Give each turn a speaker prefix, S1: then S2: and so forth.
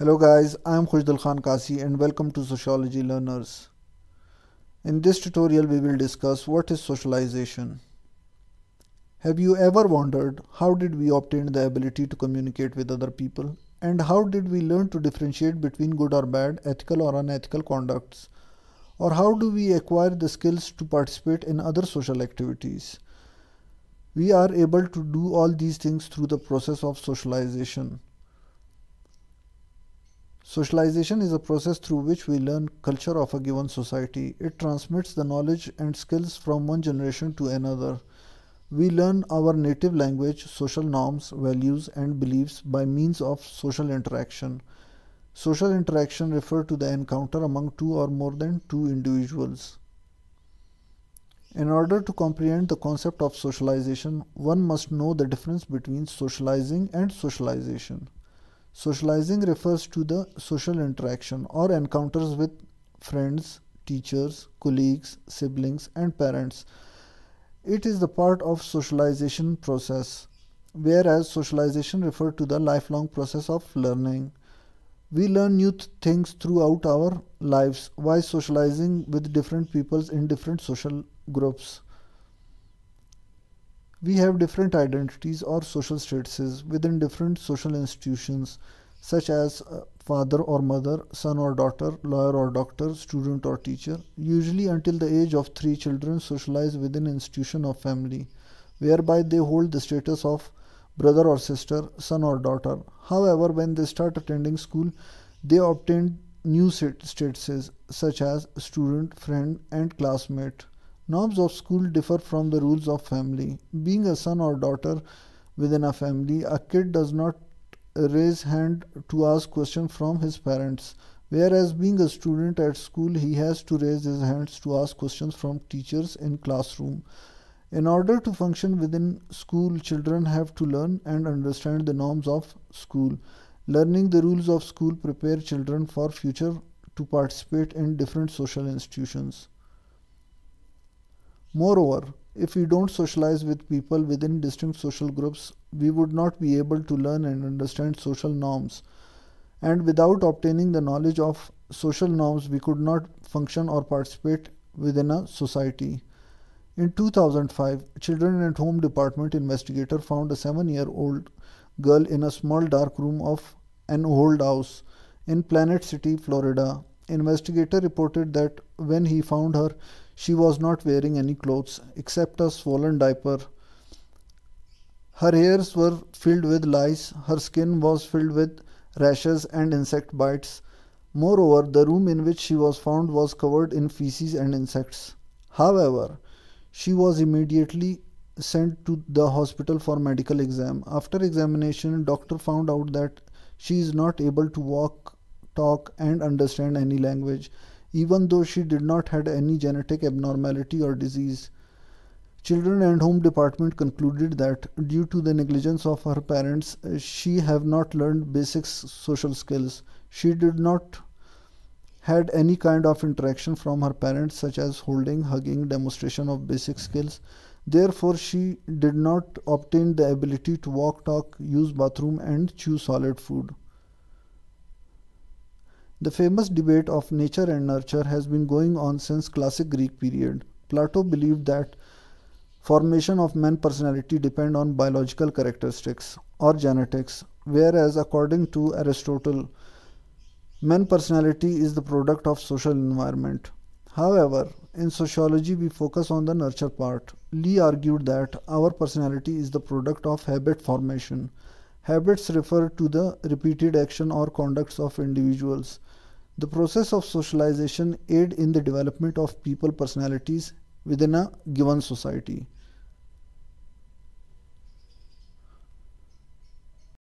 S1: Hello guys, I am Khushdal Khan Kasi and welcome to Sociology Learners. In this tutorial we will discuss what is socialization. Have you ever wondered how did we obtain the ability to communicate with other people and how did we learn to differentiate between good or bad, ethical or unethical conducts? Or how do we acquire the skills to participate in other social activities? We are able to do all these things through the process of socialization. Socialization is a process through which we learn culture of a given society. It transmits the knowledge and skills from one generation to another. We learn our native language, social norms, values, and beliefs by means of social interaction. Social interaction refers to the encounter among two or more than two individuals. In order to comprehend the concept of socialization, one must know the difference between socializing and socialization. Socializing refers to the social interaction or encounters with friends, teachers, colleagues, siblings, and parents. It is the part of socialization process, whereas socialization refers to the lifelong process of learning. We learn new things throughout our lives while socializing with different peoples in different social groups. We have different identities or social statuses within different social institutions, such as uh, father or mother, son or daughter, lawyer or doctor, student or teacher. Usually, until the age of three, children socialize within institution of family, whereby they hold the status of brother or sister, son or daughter. However, when they start attending school, they obtain new statuses such as student, friend, and classmate. Norms of school differ from the rules of family. Being a son or daughter within a family, a kid does not raise hand to ask questions from his parents. Whereas being a student at school, he has to raise his hands to ask questions from teachers in classroom. In order to function within school, children have to learn and understand the norms of school. Learning the rules of school prepare children for future to participate in different social institutions. Moreover, if we don't socialize with people within distinct social groups, we would not be able to learn and understand social norms. And without obtaining the knowledge of social norms, we could not function or participate within a society. In 2005, Children at Home Department investigator found a 7-year-old girl in a small dark room of an old house in Planet City, Florida, Investigator reported that when he found her, she was not wearing any clothes except a swollen diaper. Her hairs were filled with lice, her skin was filled with rashes and insect bites. Moreover, the room in which she was found was covered in feces and insects. However, she was immediately sent to the hospital for medical exam. After examination, doctor found out that she is not able to walk talk and understand any language, even though she did not had any genetic abnormality or disease. Children and Home Department concluded that due to the negligence of her parents, she have not learned basic social skills. She did not had any kind of interaction from her parents such as holding, hugging, demonstration of basic skills. Therefore, she did not obtain the ability to walk, talk, use bathroom and chew solid food. The famous debate of nature and nurture has been going on since classic Greek period. Plato believed that formation of man personality depend on biological characteristics or genetics, whereas according to Aristotle, man personality is the product of social environment. However, in sociology we focus on the nurture part. Lee argued that our personality is the product of habit formation. Habits refer to the repeated action or conducts of individuals. The process of socialization aid in the development of people personalities within a given society.